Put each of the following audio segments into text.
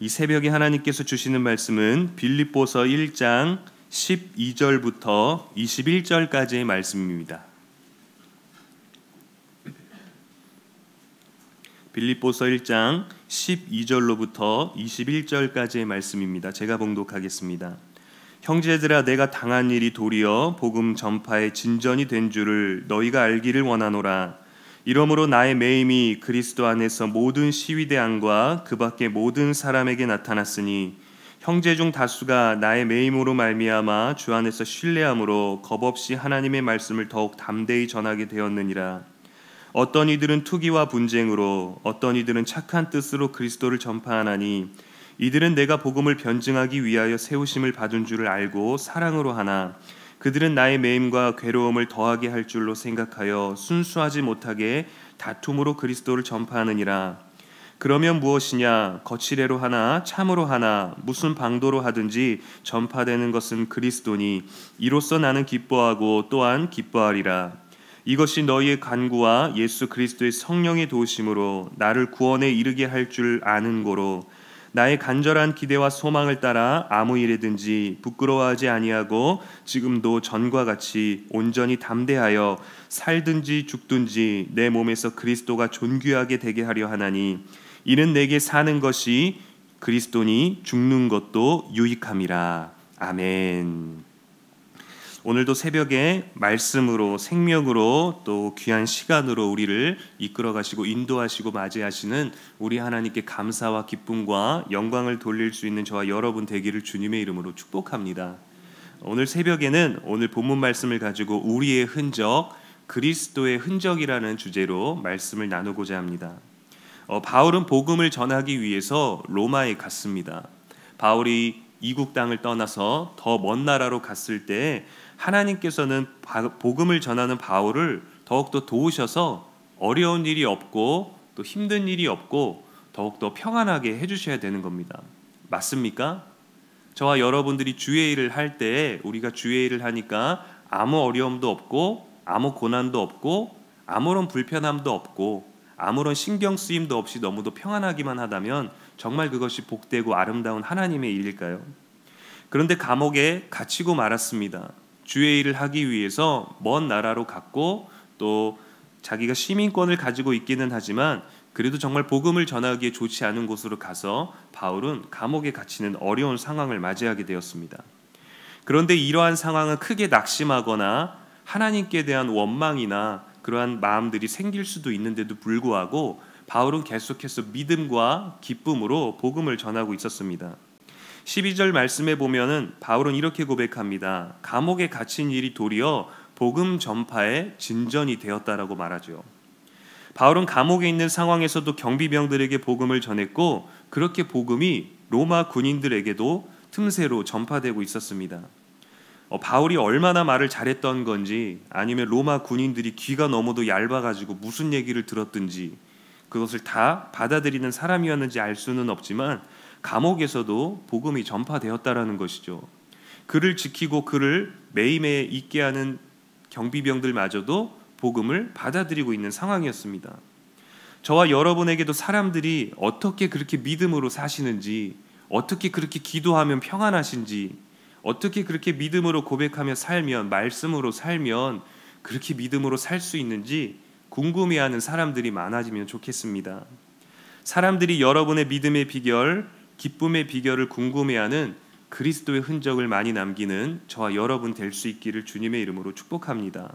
이 새벽에 하나님께서 주시는 말씀은 빌립보서 1장 12절부터 21절까지의 말씀입니다. 빌립보서 1장 12절로부터 21절까지의 말씀입니다. 제가 봉독하겠습니다. 형제들아 내가 당한 일이 도리어 복음 전파의 진전이 된 줄을 너희가 알기를 원하노라 이러므로 나의 매임이 그리스도 안에서 모든 시위대안과 그 밖의 모든 사람에게 나타났으니 형제 중 다수가 나의 매임으로 말미암아 주 안에서 신뢰함으로 겁 없이 하나님의 말씀을 더욱 담대히 전하게 되었느니라. 어떤 이들은 투기와 분쟁으로 어떤 이들은 착한 뜻으로 그리스도를 전파하나니 이들은 내가 복음을 변증하기 위하여 세우심을 받은 줄을 알고 사랑으로 하나 그들은 나의 매임과 괴로움을 더하게 할 줄로 생각하여 순수하지 못하게 다툼으로 그리스도를 전파하느니라. 그러면 무엇이냐? 거칠애로 하나, 참으로 하나, 무슨 방도로 하든지 전파되는 것은 그리스도니 이로써 나는 기뻐하고 또한 기뻐하리라. 이것이 너희의 간구와 예수 그리스도의 성령의 도우심으로 나를 구원에 이르게 할 줄 아는 고로 나의 간절한 기대와 소망을 따라 아무 일에든지 부끄러워하지 아니하고 지금도 전과 같이 온전히 담대하여 살든지 죽든지 내 몸에서 그리스도가 존귀하게 되게 하려 하나니 이는 내게 사는 것이 그리스도니 죽는 것도 유익함이라 아멘. 오늘도 새벽에 말씀으로 생명으로 또 귀한 시간으로 우리를 이끌어 가시고 인도하시고 맞이하시는 우리 하나님께 감사와 기쁨과 영광을 돌릴 수 있는 저와 여러분 되기를 주님의 이름으로 축복합니다. 오늘 새벽에는 오늘 본문 말씀을 가지고 우리의 흔적 그리스도의 흔적이라는 주제로 말씀을 나누고자 합니다. 어, 바울은 복음을 전하기 위해서 로마에 갔습니다. 바울이 이국 땅을 떠나서 더 먼 나라로 갔을 때 하나님께서는 복음을 전하는 바울을 더욱더 도우셔서 어려운 일이 없고 또 힘든 일이 없고 더욱더 평안하게 해주셔야 되는 겁니다. 맞습니까? 저와 여러분들이 주의 일을 할 때에 우리가 주의 일을 하니까 아무 어려움도 없고 아무 고난도 없고 아무런 불편함도 없고 아무런 신경 쓰임도 없이 너무도 평안하기만 하다면 정말 그것이 복되고 아름다운 하나님의 일일까요? 그런데 감옥에 갇히고 말았습니다. 주의 일을 하기 위해서 먼 나라로 갔고 또 자기가 시민권을 가지고 있기는 하지만 그래도 정말 복음을 전하기에 좋지 않은 곳으로 가서 바울은 감옥에 갇히는 어려운 상황을 맞이하게 되었습니다. 그런데 이러한 상황은 크게 낙심하거나 하나님께 대한 원망이나 그러한 마음들이 생길 수도 있는데도 불구하고 바울은 계속해서 믿음과 기쁨으로 복음을 전하고 있었습니다. 12절 말씀에 보면은 바울은 이렇게 고백합니다. 감옥에 갇힌 일이 도리어 복음 전파의 진전이 되었다라고 말하죠. 바울은 감옥에 있는 상황에서도 경비병들에게 복음을 전했고 그렇게 복음이 로마 군인들에게도 틈새로 전파되고 있었습니다. 어, 바울이 얼마나 말을 잘했던 건지 아니면 로마 군인들이 귀가 너무도 얇아가지고 무슨 얘기를 들었든지 그것을 다 받아들이는 사람이었는지 알 수는 없지만 감옥에서도 복음이 전파되었다라는 것이죠. 그를 지키고 그를 매임에 있게 하는 경비병들마저도 복음을 받아들이고 있는 상황이었습니다. 저와 여러분에게도 사람들이 어떻게 그렇게 믿음으로 사시는지, 어떻게 그렇게 기도하면 평안하신지, 어떻게 그렇게 믿음으로 고백하며 살면, 말씀으로 살면 그렇게 믿음으로 살 수 있는지 궁금해하는 사람들이 많아지면 좋겠습니다. 사람들이 여러분의 믿음의 비결, 기쁨의 비결을 궁금해하는 그리스도의 흔적을 많이 남기는 저와 여러분 될 수 있기를 주님의 이름으로 축복합니다.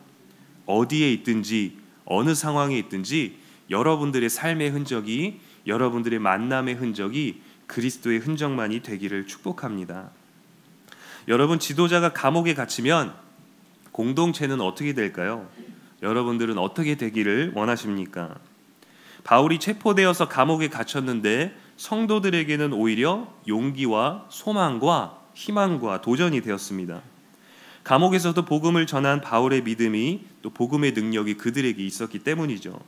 어디에 있든지 어느 상황에 있든지 여러분들의 삶의 흔적이 여러분들의 만남의 흔적이 그리스도의 흔적만이 되기를 축복합니다. 여러분 지도자가 감옥에 갇히면 공동체는 어떻게 될까요? 여러분들은 어떻게 되기를 원하십니까? 바울이 체포되어서 감옥에 갇혔는데 성도들에게는 오히려 용기와 소망과 희망과 도전이 되었습니다. 감옥에서도 복음을 전한 바울의 믿음이 또 복음의 능력이 그들에게 있었기 때문이죠.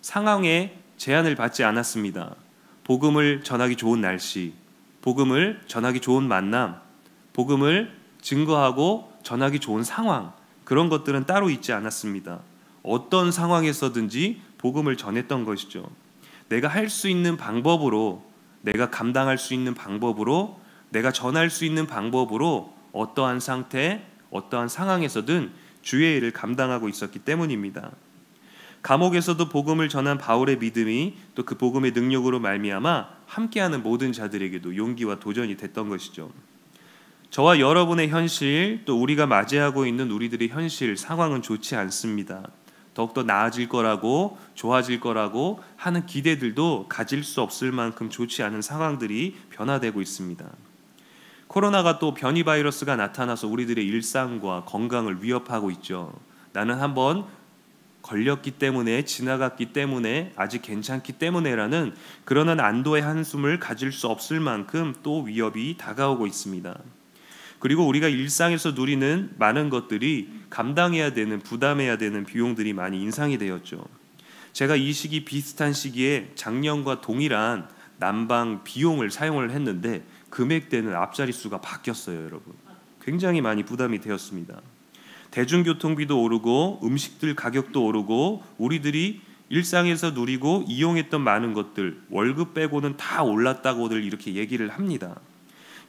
상황에 제한을 받지 않았습니다. 복음을 전하기 좋은 날씨, 복음을 전하기 좋은 만남, 복음을 증거하고 전하기 좋은 상황, 그런 것들은 따로 있지 않았습니다. 어떤 상황에서든지 복음을 전했던 것이죠. 내가 할 수 있는 방법으로 내가 감당할 수 있는 방법으로 내가 전할 수 있는 방법으로 어떠한 상태, 어떠한 상황에서든 주의 일을 감당하고 있었기 때문입니다. 감옥에서도 복음을 전한 바울의 믿음이 또 그 복음의 능력으로 말미암아 함께하는 모든 자들에게도 용기와 도전이 됐던 것이죠. 저와 여러분의 현실 또 우리가 맞이하고 있는 우리들의 현실 상황은 좋지 않습니다. 더욱더 나아질 거라고 좋아질 거라고 하는 기대들도 가질 수 없을 만큼 좋지 않은 상황들이 변화되고 있습니다. 코로나가 또 변이 바이러스가 나타나서 우리들의 일상과 건강을 위협하고 있죠. 나는 한번 걸렸기 때문에 지나갔기 때문에 아직 괜찮기 때문에라는 그러한 안도의 한숨을 가질 수 없을 만큼 또 위협이 다가오고 있습니다. 그리고 우리가 일상에서 누리는 많은 것들이 감당해야 되는 부담해야 되는 비용들이 많이 인상이 되었죠. 제가 이 시기 비슷한 시기에 작년과 동일한 난방 비용을 사용을 했는데 금액대는 앞자리수가 바뀌었어요, 여러분. 굉장히 많이 부담이 되었습니다. 대중교통비도 오르고 음식들 가격도 오르고 우리들이 일상에서 누리고 이용했던 많은 것들 월급 빼고는 다 올랐다고들 이렇게 얘기를 합니다.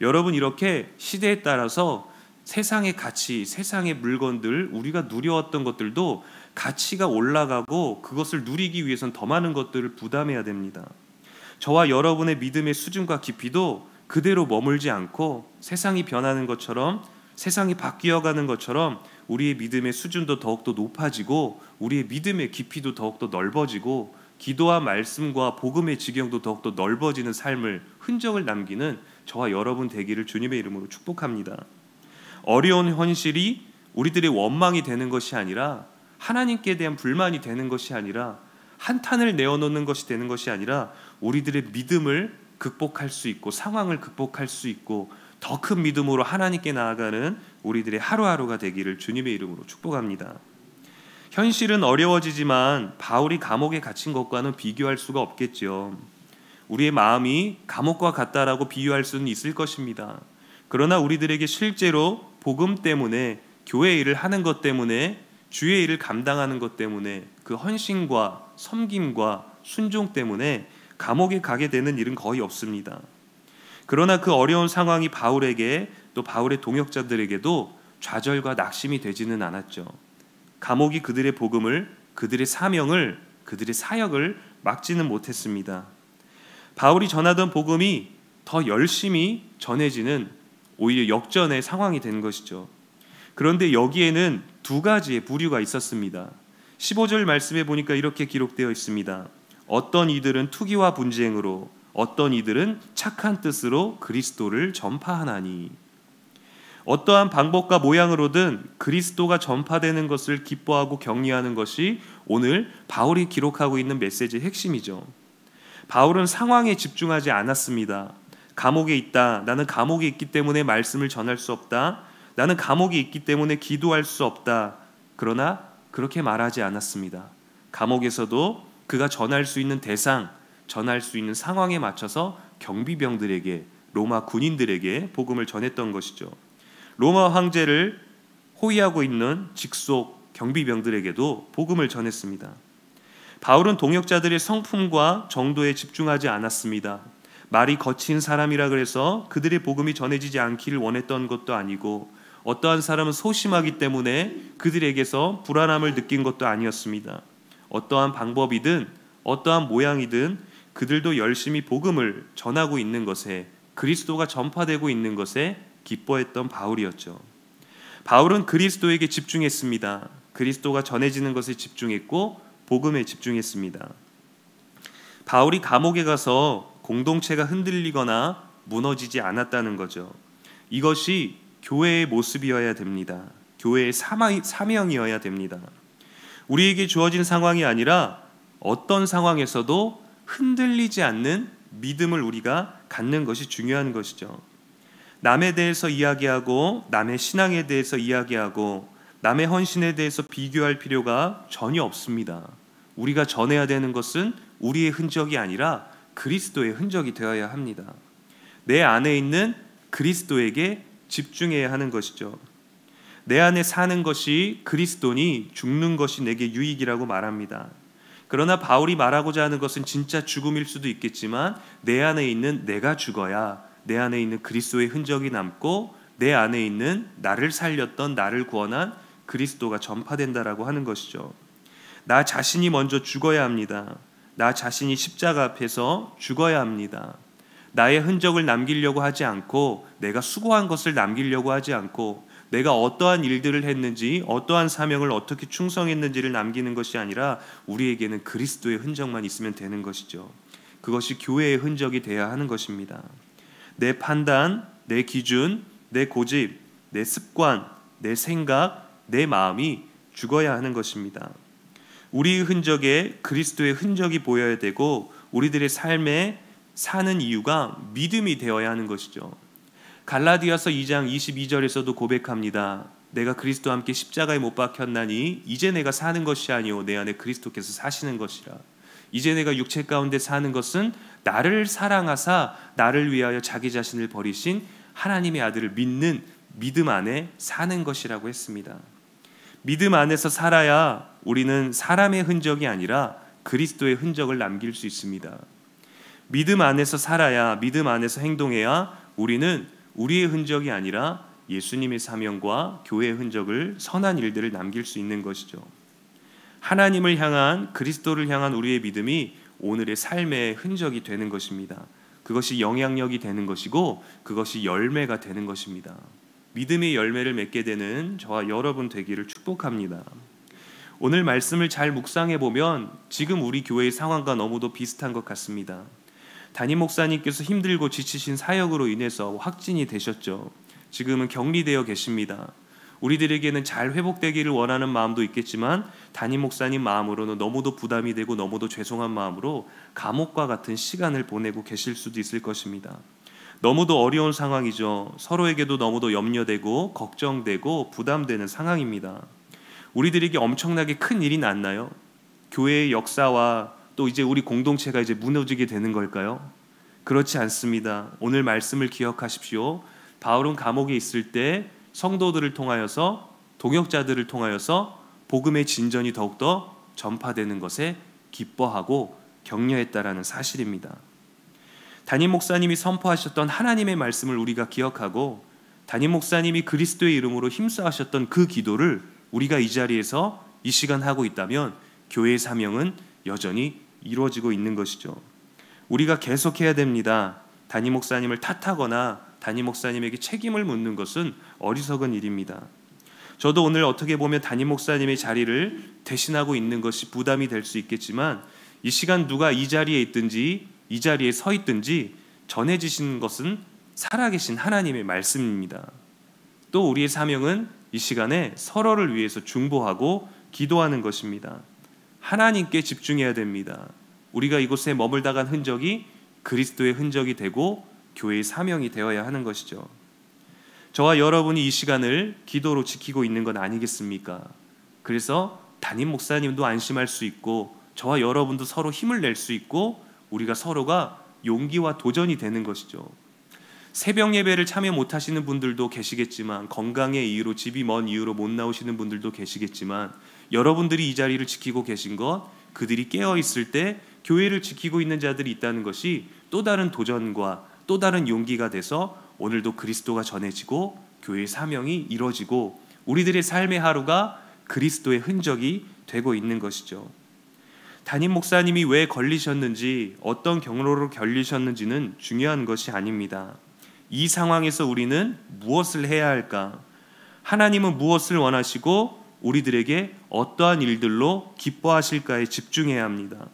여러분 이렇게 시대에 따라서 세상의 가치, 세상의 물건들, 우리가 누려왔던 것들도 가치가 올라가고 그것을 누리기 위해선 더 많은 것들을 부담해야 됩니다. 저와 여러분의 믿음의 수준과 깊이도 그대로 머물지 않고 세상이 변하는 것처럼 세상이 바뀌어가는 것처럼 우리의 믿음의 수준도 더욱더 높아지고 우리의 믿음의 깊이도 더욱더 넓어지고 기도와 말씀과 복음의 지경도 더욱더 넓어지는 삶을 흔적을 남기는 저와 여러분 되기를 주님의 이름으로 축복합니다. 어려운 현실이 우리들의 원망이 되는 것이 아니라 하나님께 대한 불만이 되는 것이 아니라 한탄을 내어놓는 것이 되는 것이 아니라 우리들의 믿음을 극복할 수 있고 상황을 극복할 수 있고 더 큰 믿음으로 하나님께 나아가는 우리들의 하루하루가 되기를 주님의 이름으로 축복합니다. 현실은 어려워지지만 바울이 감옥에 갇힌 것과는 비교할 수가 없겠지요. 우리의 마음이 감옥과 같다라고 비유할 수는 있을 것입니다. 그러나 우리들에게 실제로 복음 때문에 교회 일을 하는 것 때문에 주의 일을 감당하는 것 때문에 그 헌신과 섬김과 순종 때문에 감옥에 가게 되는 일은 거의 없습니다. 그러나 그 어려운 상황이 바울에게 또 바울의 동역자들에게도 좌절과 낙심이 되지는 않았죠. 감옥이 그들의 복음을 그들의 사명을 그들의 사역을 막지는 못했습니다. 바울이 전하던 복음이 더 열심히 전해지는 오히려 역전의 상황이 된 것이죠. 그런데 여기에는 두 가지의 부류가 있었습니다. 15절 말씀해 보니까 이렇게 기록되어 있습니다. 어떤 이들은 투기와 분쟁으로 어떤 이들은 착한 뜻으로 그리스도를 전파하나니 어떠한 방법과 모양으로든 그리스도가 전파되는 것을 기뻐하고 격려하는 것이 오늘 바울이 기록하고 있는 메시지의 핵심이죠. 바울은 상황에 집중하지 않았습니다. 감옥에 있다. 나는 감옥에 있기 때문에 말씀을 전할 수 없다. 나는 감옥에 있기 때문에 기도할 수 없다. 그러나 그렇게 말하지 않았습니다. 감옥에서도 그가 전할 수 있는 대상, 전할 수 있는 상황에 맞춰서 경비병들에게 로마 군인들에게 복음을 전했던 것이죠. 로마 황제를 호위하고 있는 직속 경비병들에게도 복음을 전했습니다. 바울은 동역자들의 성품과 정도에 집중하지 않았습니다. 말이 거친 사람이라 그래서 그들의 복음이 전해지지 않기를 원했던 것도 아니고 어떠한 사람은 소심하기 때문에 그들에게서 불안함을 느낀 것도 아니었습니다. 어떠한 방법이든 어떠한 모양이든 그들도 열심히 복음을 전하고 있는 것에 그리스도가 전파되고 있는 것에 기뻐했던 바울이었죠. 바울은 그리스도에게 집중했습니다. 그리스도가 전해지는 것에 집중했고 복음에 집중했습니다. 바울이 감옥에 가서 공동체가 흔들리거나 무너지지 않았다는 거죠. 이것이 교회의 모습이어야 됩니다. 교회의 사명이어야 됩니다. 우리에게 주어진 상황이 아니라 어떤 상황에서도 흔들리지 않는 믿음을 우리가 갖는 것이 중요한 것이죠. 남에 대해서 이야기하고 남의 신앙에 대해서 이야기하고 남의 헌신에 대해서 비교할 필요가 전혀 없습니다. 우리가 전해야 되는 것은 우리의 흔적이 아니라 그리스도의 흔적이 되어야 합니다. 내 안에 있는 그리스도에게 집중해야 하는 것이죠. 내 안에 사는 것이 그리스도니 죽는 것이 내게 유익이라고 말합니다. 그러나 바울이 말하고자 하는 것은 진짜 죽음일 수도 있겠지만 내 안에 있는 내가 죽어야 내 안에 있는 그리스도의 흔적이 남고 내 안에 있는 나를 살렸던 나를 구원한 그리스도가 전파된다라고 하는 것이죠. 나 자신이 먼저 죽어야 합니다. 나 자신이 십자가 앞에서 죽어야 합니다. 나의 흔적을 남기려고 하지 않고 내가 수고한 것을 남기려고 하지 않고 내가 어떠한 일들을 했는지 어떠한 사명을 어떻게 충성했는지를 남기는 것이 아니라 우리에게는 그리스도의 흔적만 있으면 되는 것이죠. 그것이 교회의 흔적이 되어야 하는 것입니다. 내 판단, 내 기준, 내 고집, 내 습관, 내 생각, 내 마음이 죽어야 하는 것입니다. 우리 흔적에 그리스도의 흔적이 보여야 되고 우리들의 삶에 사는 이유가 믿음이 되어야 하는 것이죠. 갈라디아서 2장 22절에서도 고백합니다. 내가 그리스도와 함께 십자가에 못 박혔나니 이제 내가 사는 것이 아니오 내 안에 그리스도께서 사시는 것이라. 이제 내가 육체 가운데 사는 것은 나를 사랑하사 나를 위하여 자기 자신을 버리신 하나님의 아들을 믿는 믿음 안에 사는 것이라고 했습니다. 믿음 안에서 살아야 우리는 사람의 흔적이 아니라 그리스도의 흔적을 남길 수 있습니다. 믿음 안에서 살아야 믿음 안에서 행동해야 우리는 우리의 흔적이 아니라 예수님의 사명과 교회의 흔적을 선한 일들을 남길 수 있는 것이죠. 하나님을 향한 그리스도를 향한 우리의 믿음이 오늘의 삶의 흔적이 되는 것입니다. 그것이 영향력이 되는 것이고 그것이 열매가 되는 것입니다. 믿음의 열매를 맺게 되는 저와 여러분 되기를 축복합니다. 오늘 말씀을 잘 묵상해 보면 지금 우리 교회의 상황과 너무도 비슷한 것 같습니다. 담임 목사님께서 힘들고 지치신 사역으로 인해서 확진이 되셨죠. 지금은 격리되어 계십니다. 우리들에게는 잘 회복되기를 원하는 마음도 있겠지만 담임 목사님 마음으로는 너무도 부담이 되고 너무도 죄송한 마음으로 감옥과 같은 시간을 보내고 계실 수도 있을 것입니다. 너무도 어려운 상황이죠. 서로에게도 너무도 염려되고 걱정되고 부담되는 상황입니다. 우리들에게 엄청나게 큰 일이 났나요? 교회의 역사와 또 이제 우리 공동체가 이제 무너지게 되는 걸까요? 그렇지 않습니다. 오늘 말씀을 기억하십시오. 바울은 감옥에 있을 때 성도들을 통하여서 동역자들을 통하여서 복음의 진전이 더욱더 전파되는 것에 기뻐하고 격려했다라는 사실입니다. 담임 목사님이 선포하셨던 하나님의 말씀을 우리가 기억하고 담임 목사님이 그리스도의 이름으로 힘써하셨던 그 기도를 우리가 이 자리에서 이 시간 하고 있다면 교회의 사명은 여전히 이루어지고 있는 것이죠. 우리가 계속해야 됩니다. 담임 목사님을 탓하거나 담임 목사님에게 책임을 묻는 것은 어리석은 일입니다. 저도 오늘 어떻게 보면 담임 목사님의 자리를 대신하고 있는 것이 부담이 될 수 있겠지만 이 시간 누가 이 자리에 있든지 이 자리에 서 있든지 전해지신 것은 살아계신 하나님의 말씀입니다. 또 우리의 사명은 이 시간에 서로를 위해서 중보하고 기도하는 것입니다. 하나님께 집중해야 됩니다. 우리가 이곳에 머물다 간 흔적이 그리스도의 흔적이 되고 교회의 사명이 되어야 하는 것이죠. 저와 여러분이 이 시간을 기도로 지키고 있는 건 아니겠습니까? 그래서 담임 목사님도 안심할 수 있고 저와 여러분도 서로 힘을 낼 수 있고 우리가 서로가 용기와 도전이 되는 것이죠. 새벽 예배를 참여 못 하시는 분들도 계시겠지만 건강의 이유로 집이 먼 이유로 못 나오시는 분들도 계시겠지만 여러분들이 이 자리를 지키고 계신 것 그들이 깨어 있을 때 교회를 지키고 있는 자들이 있다는 것이 또 다른 도전과 또 다른 용기가 돼서 오늘도 그리스도가 전해지고 교회의 사명이 이루어지고 우리들의 삶의 하루가 그리스도의 흔적이 되고 있는 것이죠. 담임 목사님이 왜 걸리셨는지 어떤 경로로 걸리셨는지는 중요한 것이 아닙니다. 이 상황에서 우리는 무엇을 해야 할까? 하나님은 무엇을 원하시고 우리들에게 어떠한 일들로 기뻐하실까에 집중해야 합니다.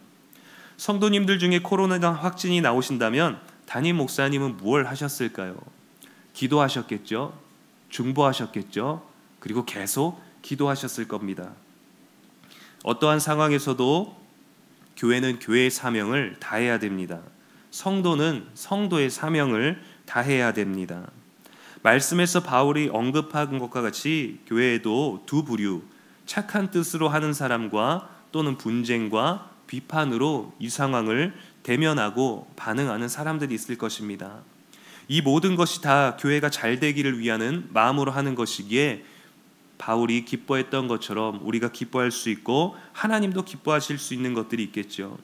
성도님들 중에 코로나 확진이 나오신다면 담임 목사님은 무엇 하셨을까요? 기도하셨겠죠. 중보하셨겠죠. 그리고 계속 기도하셨을 겁니다. 어떠한 상황에서도 교회는 교회의 사명을 다해야 됩니다. 성도는 성도의 사명을 다해야 됩니다. 말씀에서 바울이 언급한 것과 같이 교회에도 두 부류, 착한 뜻으로 하는 사람과 또는 분쟁과 비판으로 이 상황을 대면하고 반응하는 사람들이 있을 것입니다. 이 모든 것이 다 교회가 잘 되기를 위하는 마음으로 하는 것이기에 바울이 기뻐했던 것처럼 우리가 기뻐할 수 있고 하나님도 기뻐하실 수 있는 것들이 있겠죠.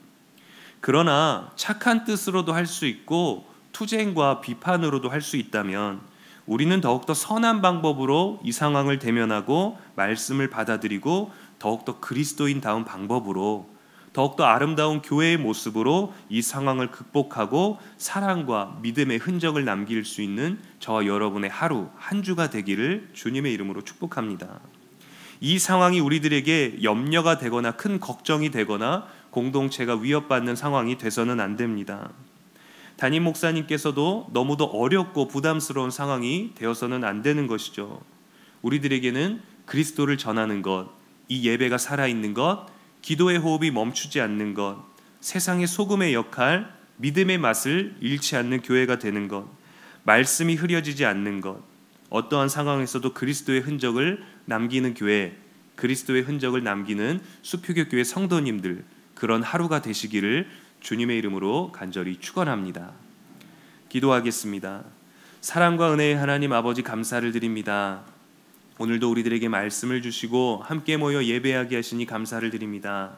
그러나 착한 뜻으로도 할 수 있고 투쟁과 비판으로도 할 수 있다면 우리는 더욱더 선한 방법으로 이 상황을 대면하고 말씀을 받아들이고 더욱더 그리스도인다운 방법으로 더욱더 아름다운 교회의 모습으로 이 상황을 극복하고 사랑과 믿음의 흔적을 남길 수 있는 저와 여러분의 하루 한 주가 되기를 주님의 이름으로 축복합니다. 이 상황이 우리들에게 염려가 되거나 큰 걱정이 되거나 공동체가 위협받는 상황이 돼서는 안 됩니다. 담임 목사님께서도 너무도 어렵고 부담스러운 상황이 되어서는 안 되는 것이죠. 우리들에게는 그리스도를 전하는 것, 이 예배가 살아있는 것, 기도의 호흡이 멈추지 않는 것, 세상의 소금의 역할, 믿음의 맛을 잃지 않는 교회가 되는 것, 말씀이 흐려지지 않는 것, 어떠한 상황에서도 그리스도의 흔적을 남기는 교회, 그리스도의 흔적을 남기는 수표교 교회 성도님들 그런 하루가 되시기를 주님의 이름으로 간절히 축원합니다. 기도하겠습니다. 사랑과 은혜의 하나님 아버지 감사를 드립니다. 오늘도 우리들에게 말씀을 주시고 함께 모여 예배하게 하시니 감사를 드립니다.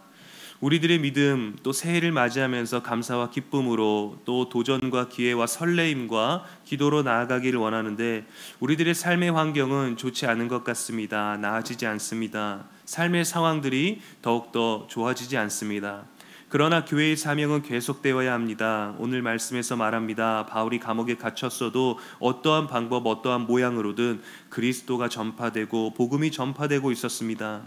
우리들의 믿음 또 새해를 맞이하면서 감사와 기쁨으로 또 도전과 기회와 설레임과 기도로 나아가기를 원하는데 우리들의 삶의 환경은 좋지 않은 것 같습니다. 나아지지 않습니다. 삶의 상황들이 더욱더 좋아지지 않습니다. 그러나 교회의 사명은 계속되어야 합니다. 오늘 말씀에서 말합니다. 바울이 감옥에 갇혔어도 어떠한 방법, 어떠한 모양으로든 그리스도가 전파되고 복음이 전파되고 있었습니다.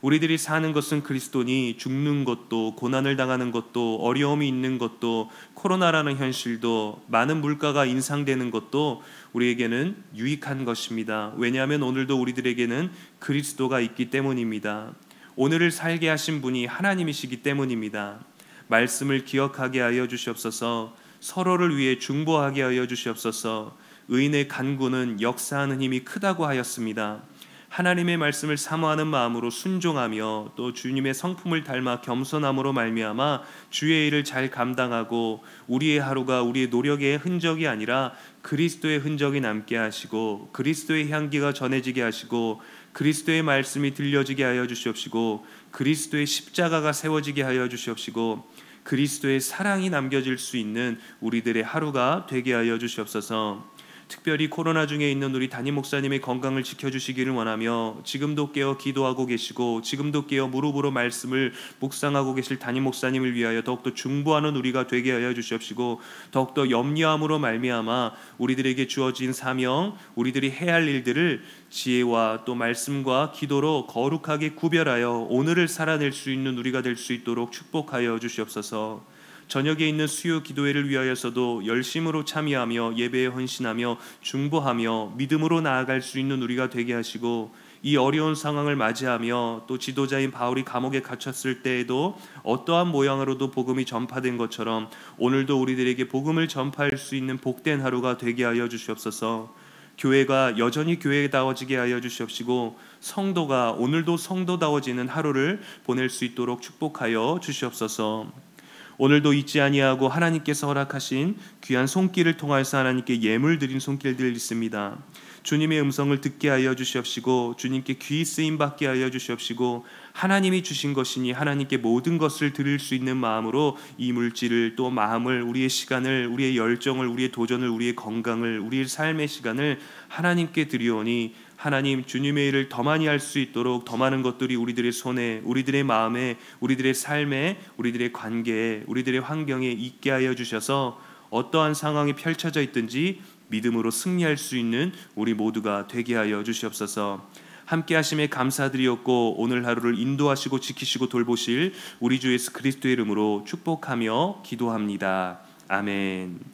우리들이 사는 것은 그리스도니 죽는 것도 고난을 당하는 것도 어려움이 있는 것도 코로나라는 현실도 많은 물가가 인상되는 것도 우리에게는 유익한 것입니다. 왜냐하면 오늘도 우리들에게는 그리스도가 있기 때문입니다. 오늘을 살게 하신 분이 하나님이시기 때문입니다. 말씀을 기억하게 하여 주시옵소서. 서로를 위해 중보하게 하여 주시옵소서. 의인의 간구는 역사하는 힘이 크다고 하였습니다. 하나님의 말씀을 사모하는 마음으로 순종하며 또 주님의 성품을 닮아 겸손함으로 말미암아 주의 일을 잘 감당하고 우리의 하루가 우리의 노력의 흔적이 아니라 그리스도의 흔적이 남게 하시고 그리스도의 향기가 전해지게 하시고 그리스도의 말씀이 들려지게 하여 주시옵시고 그리스도의 십자가가 세워지게 하여 주시옵시고 그리스도의 사랑이 남겨질 수 있는 우리들의 하루가 되게 하여 주시옵소서. 특별히 코로나 중에 있는 우리 담임 목사님의 건강을 지켜주시기를 원하며 지금도 깨어 기도하고 계시고 지금도 깨어 무릎으로 말씀을 묵상하고 계실 담임 목사님을 위하여 더욱더 중보하는 우리가 되게 하여 주시옵시고 더욱더 염려함으로 말미암아 우리들에게 주어진 사명 우리들이 해야 할 일들을 지혜와 또 말씀과 기도로 거룩하게 구별하여 오늘을 살아낼 수 있는 우리가 될 수 있도록 축복하여 주시옵소서. 저녁에 있는 수요 기도회를 위하여서도 열심으로 참여하며 예배에 헌신하며 중보하며 믿음으로 나아갈 수 있는 우리가 되게 하시고 이 어려운 상황을 맞이하며 또 지도자인 바울이 감옥에 갇혔을 때에도 어떠한 모양으로도 복음이 전파된 것처럼 오늘도 우리들에게 복음을 전파할 수 있는 복된 하루가 되게 하여 주시옵소서. 교회가 여전히 교회다워지게 하여 주시옵시고 성도가 오늘도 성도다워지는 하루를 보낼 수 있도록 축복하여 주시옵소서. 오늘도 잊지 아니하고 하나님께서 허락하신 귀한 손길을 통하여서 하나님께 예물 드린 손길들 있습니다. 주님의 음성을 듣게 하여 주시옵시고 주님께 귀 쓰임 받게 하여 주시옵시고 하나님이 주신 것이니 하나님께 모든 것을 드릴 수 있는 마음으로 이 물질을 또 마음을 우리의 시간을 우리의 열정을 우리의 도전을 우리의 건강을 우리의 삶의 시간을 하나님께 드리오니 하나님 주님의 일을 더 많이 할 수 있도록 더 많은 것들이 우리들의 손에, 우리들의 마음에, 우리들의 삶에, 우리들의 관계에, 우리들의 환경에 있게 하여 주셔서 어떠한 상황이 펼쳐져 있든지 믿음으로 승리할 수 있는 우리 모두가 되게 하여 주시옵소서. 함께 하심에 감사드리었고 오늘 하루를 인도하시고 지키시고 돌보실 우리 주 예수 그리스도의 이름으로 축복하며 기도합니다. 아멘.